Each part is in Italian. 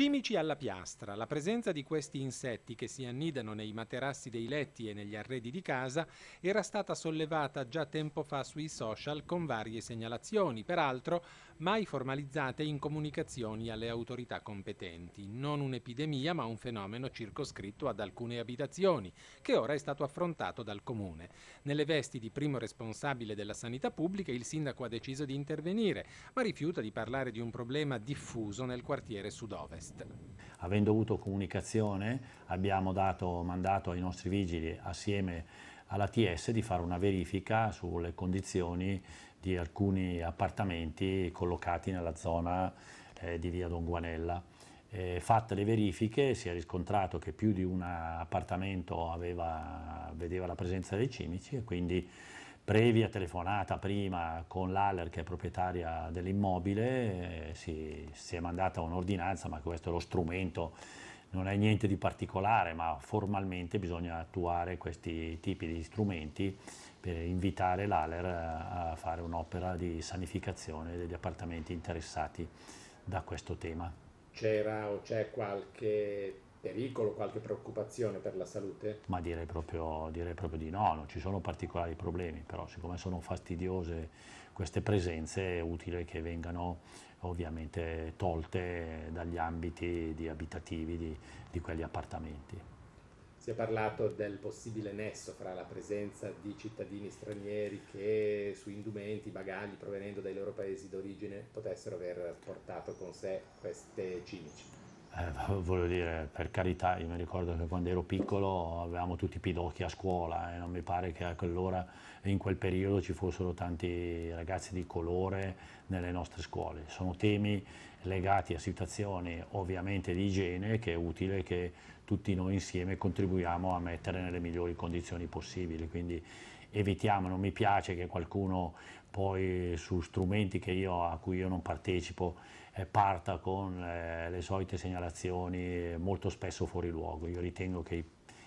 Cimici alla piastra. La presenza di questi insetti che si annidano nei materassi dei letti e negli arredi di casa era stata sollevata già tempo fa sui social con varie segnalazioni, peraltro mai formalizzate in comunicazioni alle autorità competenti. Non un'epidemia ma un fenomeno circoscritto ad alcune abitazioni, che ora è stato affrontato dal comune. Nelle vesti di primo responsabile della sanità pubblica il sindaco ha deciso di intervenire, ma rifiuta di parlare di un problema diffuso nel quartiere sud-ovest est. Avendo avuto comunicazione abbiamo dato mandato ai nostri vigili assieme alla TS di fare una verifica sulle condizioni di alcuni appartamenti collocati nella zona eh, di via Don Guanella. Eh, fatte le verifiche si è riscontrato che più di un appartamento aveva, vedeva la presenza dei cimici e quindi previa telefonata prima con l'Aller che è proprietaria dell'immobile, eh, si, si, è mandata un'ordinanza, ma questo è lo strumento, non è niente di particolare, ma formalmente bisogna attuare questi tipi di strumenti per invitare l'Aller a fare un'opera di sanificazione degli appartamenti interessati da questo tema. C'era o c'è qualche pericolo, qualche preoccupazione per la salute? Ma direi proprio, direi proprio, di no, non ci sono particolari problemi, però siccome sono fastidiose queste presenze è utile che vengano ovviamente tolte dagli ambiti di abitativi di, di quegli appartamenti. Si è parlato del possibile nesso fra la presenza di cittadini stranieri che su indumenti, bagagli provenendo dai loro paesi d'origine potessero aver portato con sé queste cimici eh, voglio dire, per carità, io mi ricordo che quando ero piccolo avevamo tutti i pidocchi a scuola e eh, non mi pare che a quell'ora, in quel periodo, ci fossero tanti ragazzi di colore nelle nostre scuole. Sono temi legati a situazioni ovviamente di igiene che è utile che tutti noi insieme contribuiamo a mettere nelle migliori condizioni possibili. Quindi evitiamo, non mi piace che qualcuno poi su strumenti io, a cui io non partecipo eh, parta con eh, le solite segnalazioni eh, molto spesso fuori luogo. Io ritengo che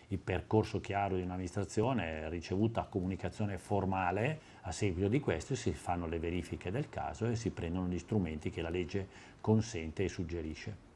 il percorso chiaro di un'amministrazione è ricevuta comunicazione formale a seguito di questo si fanno le verifiche del caso e si prendono gli strumenti che la legge consente e suggerisce.